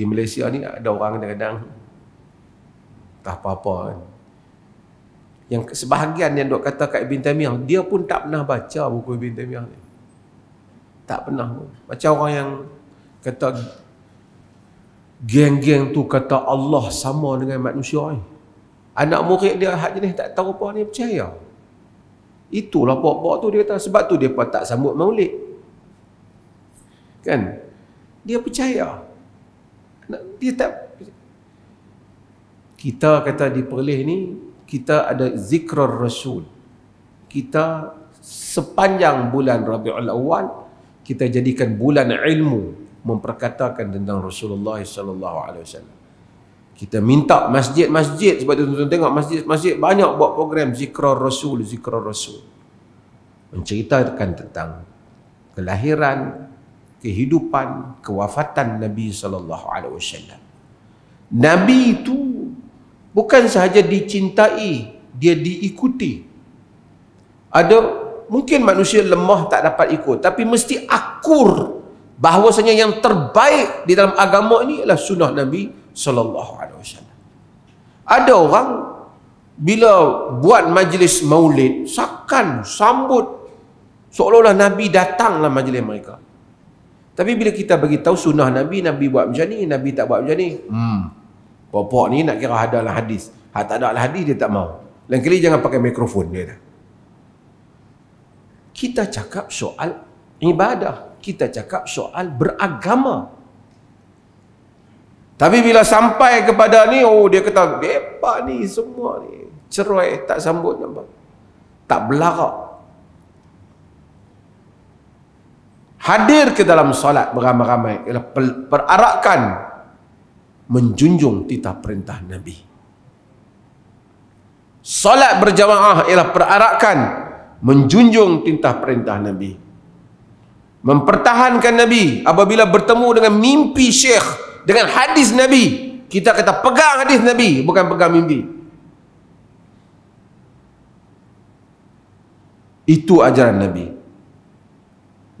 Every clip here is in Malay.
di Malaysia ni ada orang kadang-kadang tak apa-apa kan. Yang sebahagian yang dok kata kat Ibn Taymiyah, dia pun tak pernah baca buku Ibn Taymiyah ni. Tak pernah. pun Macam orang yang kata geng-geng tu kata Allah sama dengan manusia ni. Anak murid dia hak jenis tak tahu apa ni percaya. Itulah bok-bok tu dia kata sebab tu dia pun tak sambut maulid. Kan? Dia percaya. Dia percaya dia tak kita kata di Perlis ni kita ada zikrul rasul kita sepanjang bulan Rabiul Awal kita jadikan bulan ilmu memperkatakan tentang Rasulullah sallallahu alaihi wasallam kita minta masjid-masjid sebab tu tuan-tuan tengok masjid-masjid banyak buat program zikrul rasul zikrul rasul menceritakan tentang kelahiran kehidupan kewafatan Nabi sallallahu alaihi wasallam. Nabi itu bukan sahaja dicintai, dia diikuti. Ada mungkin manusia lemah tak dapat ikut, tapi mesti akur bahawasanya yang terbaik di dalam agama ini ialah sunnah Nabi sallallahu alaihi wasallam. Ada orang bila buat majlis maulid, sakan, sambut seolah-olah Nabi datanglah majlis mereka. Tapi bila kita bagi tahu sunnah Nabi, Nabi buat macam ni, Nabi tak buat macam ni. Hmm. Popok ni nak kira ada lah hadis. Ha, tak ada lah hadis, dia tak mau. Lain kali jangan pakai mikrofon dia. Dah. Kita cakap soal ibadah. Kita cakap soal beragama. Tapi bila sampai kepada ni, oh dia kata, bepa ni semua ni. Cerai, tak sambut nampak. Tak belarak. hadir ke dalam solat beramai-ramai ialah perarakan menjunjung titah perintah Nabi. Solat berjamaah ialah perarakan menjunjung titah perintah Nabi. Mempertahankan Nabi apabila bertemu dengan mimpi syekh, dengan hadis Nabi. Kita kata pegang hadis Nabi, bukan pegang mimpi. Itu ajaran Nabi. Nabi.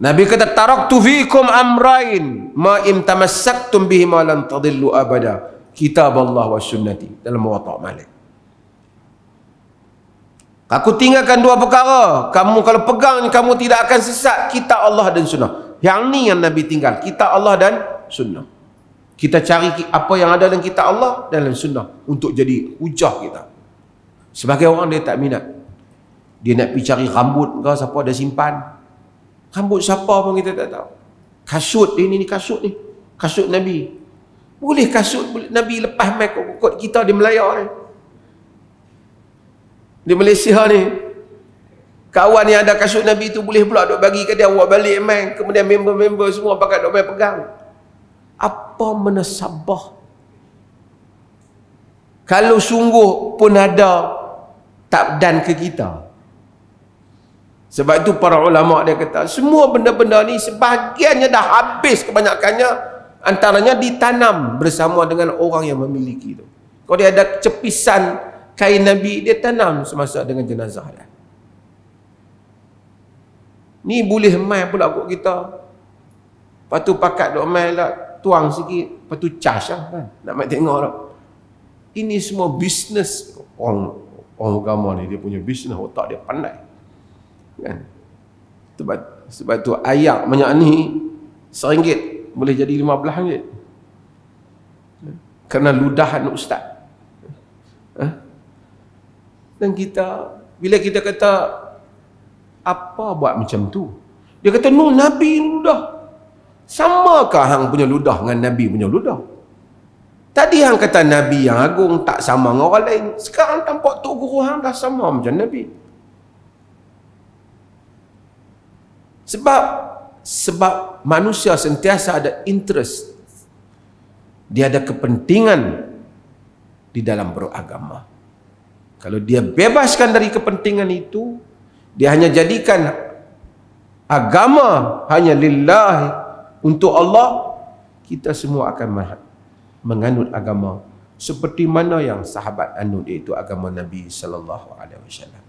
Nabi kata taraktu fikum amrain ma imtamassaktum bihi ma lan tadillu abada kitab Allah wa sunnati dalam Muwatta Malik. Aku tinggalkan dua perkara, kamu kalau pegang kamu tidak akan sesat kitab Allah dan sunnah. Yang ni yang Nabi tinggal, kitab Allah dan sunnah. Kita cari apa yang ada dalam kitab Allah dan dalam sunnah untuk jadi hujah kita. Sebagai orang dia tak minat. Dia nak pergi cari rambut ke siapa dia simpan, Rambut siapa pun kita tak tahu. Kasut ini eh, ni kasut ni. Kasut Nabi. Boleh kasut Nabi lepas mai kot kita di Melaya ni. Di Malaysia ni. Kawan yang ada kasut Nabi tu boleh pula duk bagi ke dia buat balik main. Kemudian member-member semua pakai duk main pegang. Apa menasabah? Kalau sungguh pun ada tak dan ke kita. Sebab itu para ulama dia kata semua benda-benda ni sebahagiannya dah habis kebanyakannya antaranya ditanam bersama dengan orang yang memiliki itu. Kalau dia ada cepisan kain Nabi dia tanam semasa dengan jenazah dia. Ni boleh main pula kot kita. Lepas tu pakat dok mai lah tuang sikit, lepas tu charge lah kan. Nak mai tengok lah. Ini semua bisnes orang orang agama ni dia punya bisnes otak dia pandai kan sebab sebab tu ayam banyak ni seringgit boleh jadi lima belah ringgit kerana ludahan ustaz ha? dan kita bila kita kata apa buat macam tu dia kata no nabi ludah samakah hang punya ludah dengan nabi punya ludah Tadi hang kata Nabi yang agung tak sama dengan orang lain. Sekarang tampak tok guru hang dah sama macam Nabi. Sebab sebab manusia sentiasa ada interest. Dia ada kepentingan di dalam beragama. Kalau dia bebaskan dari kepentingan itu, dia hanya jadikan agama hanya lillahi untuk Allah, kita semua akan menganut agama seperti mana yang sahabat anut iaitu agama Nabi sallallahu alaihi wasallam.